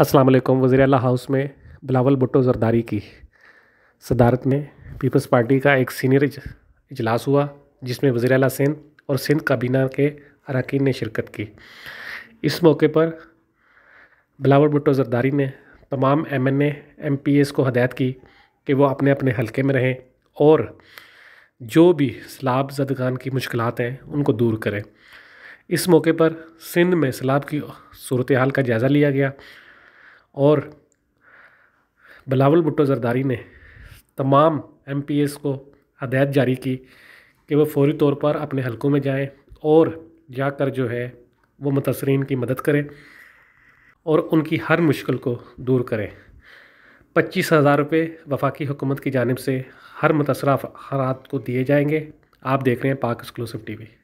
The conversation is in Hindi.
वालेकुम वज़ी अल हाउस में बिलावल भुट्टो जरदारी की सदारत में पीपल्स पार्टी का एक सीनियर इजलास हुआ जिसमें वज़ी अला सिंध और सिंध काबीना के अरकान ने शिरकत की इस मौके पर बिलावल भुट्टो जरदारी ने तमाम M N M P S को हदायत की कि वो अपने अपने हलके में रहें और जो भी सलाब जदगान की मुश्किल हैं उनको दूर करें इस मौके पर सिंध में सलाब की सूरत हाल का जायज़ा लिया गया और बिलावल भुट्टो जरदारी ने तमाम एम को हदायत जारी की कि वह फौरी तौर पर अपने हलकों में जाएं और जाकर जो है वो मुतासरीन की मदद करें और उनकी हर मुश्किल को दूर करें पच्चीस हज़ार रुपये वफाकी हुकूमत की जानब से हर मुतासर अफराद को दिए जाएंगे आप देख रहे हैं पाक एक्सक्लूसिव टीवी